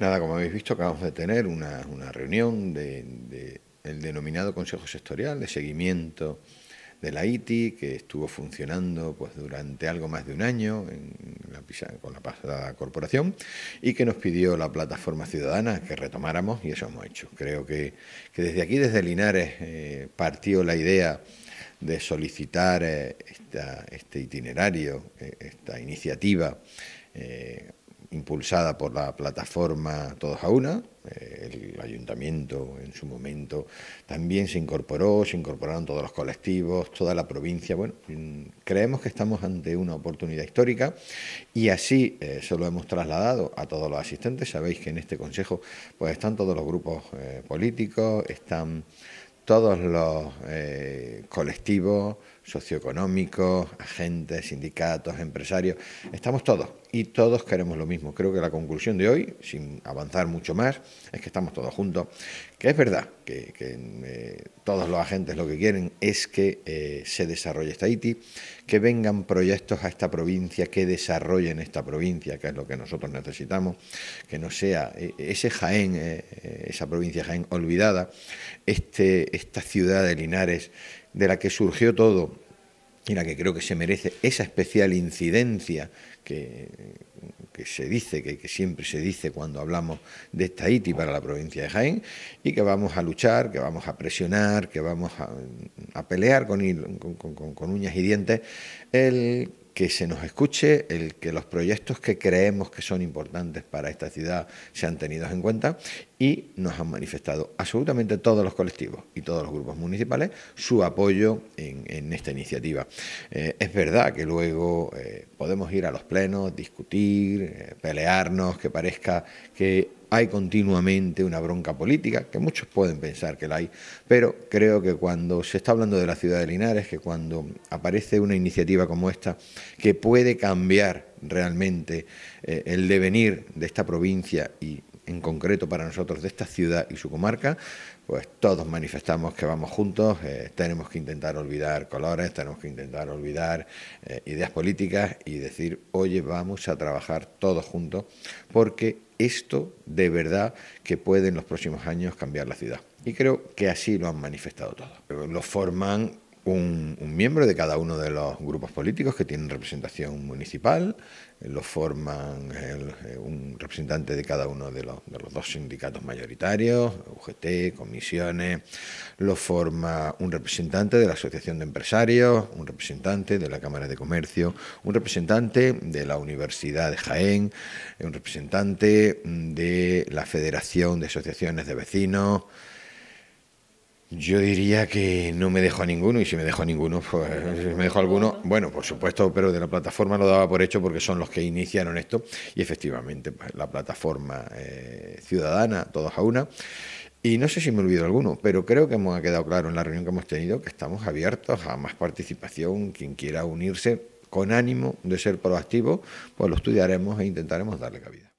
Nada, como habéis visto, acabamos de tener una, reunión del denominado Consejo Sectorial de Seguimiento de la ITI, que estuvo funcionando pues, durante algo más de un año en la, con la pasada corporación y que nos pidió la plataforma ciudadana que retomáramos y eso hemos hecho. Creo que, desde aquí, desde Linares, eh, partió la idea de solicitar eh, este itinerario, eh, esta iniciativa impulsada por la plataforma Todos a Una. Eh, el ayuntamiento en su momento también se incorporó, se incorporaron todos los colectivos, toda la provincia. Bueno, mm, creemos que estamos ante una oportunidad histórica y así eh, se lo hemos trasladado a todos los asistentes. Sabéis que en este consejo pues están todos los grupos eh, políticos, están todos los colectivos socioeconómicos, agentes, sindicatos, empresarios, estamos todos y todos queremos lo mismo. Creo que la conclusión de hoy, sin avanzar mucho más, es que estamos todos juntos, que es verdad que, eh, todos los agentes lo que quieren es que eh, se desarrolle esta Haití. que vengan proyectos a esta provincia, que desarrollen esta provincia, que es lo que nosotros necesitamos, que no sea eh, ese Jaén, esa provincia Jaén olvidada, este, esta ciudad de Linares de la que surgió todo y la que creo que se merece esa especial incidencia que, que se dice, que, siempre se dice cuando hablamos de esta ITI para la provincia de Jaén, y que vamos a luchar, que vamos a presionar, que vamos a, pelear con, uñas y dientes el que se nos escuche, el que los proyectos que creemos que son importantes para esta ciudad sean tenidos en cuenta y nos han manifestado absolutamente todos los colectivos y todos los grupos municipales su apoyo en, esta iniciativa. Eh, es verdad que luego eh, podemos ir a los plenos, discutir, eh, pelearnos, que parezca que hay continuamente una bronca política, que muchos pueden pensar que la hay, pero creo que cuando se está hablando de la ciudad de Linares, que cuando aparece una iniciativa como esta, que puede cambiar realmente eh, el devenir de esta provincia y en concreto para nosotros de esta ciudad y su comarca, pues todos manifestamos que vamos juntos, eh, tenemos que intentar olvidar colores, tenemos que intentar olvidar eh, ideas políticas y decir, oye, vamos a trabajar todos juntos, porque esto de verdad que puede en los próximos años cambiar la ciudad. Y creo que así lo han manifestado todos. Lo forman un, miembro de cada uno de los grupos políticos que tienen representación municipal, eh, lo forman eh, un representante de cada uno de los, de los, dos sindicatos mayoritarios, UGT, comisiones, lo forma un representante de la Asociación de Empresarios, un representante de la Cámara de Comercio, un representante de la Universidad de Jaén, eh, un representante de la Federación de Asociaciones de Vecinos, yo diría que no me dejó a ninguno y si me dejó a ninguno, pues si me dejó a alguno, bueno, por supuesto, pero de la plataforma lo daba por hecho porque son los que iniciaron esto y efectivamente pues, la plataforma eh, ciudadana, todos a una. Y no sé si me olvido alguno, pero creo que hemos quedado claro en la reunión que hemos tenido que estamos abiertos a más participación, quien quiera unirse con ánimo de ser proactivo, pues lo estudiaremos e intentaremos darle cabida.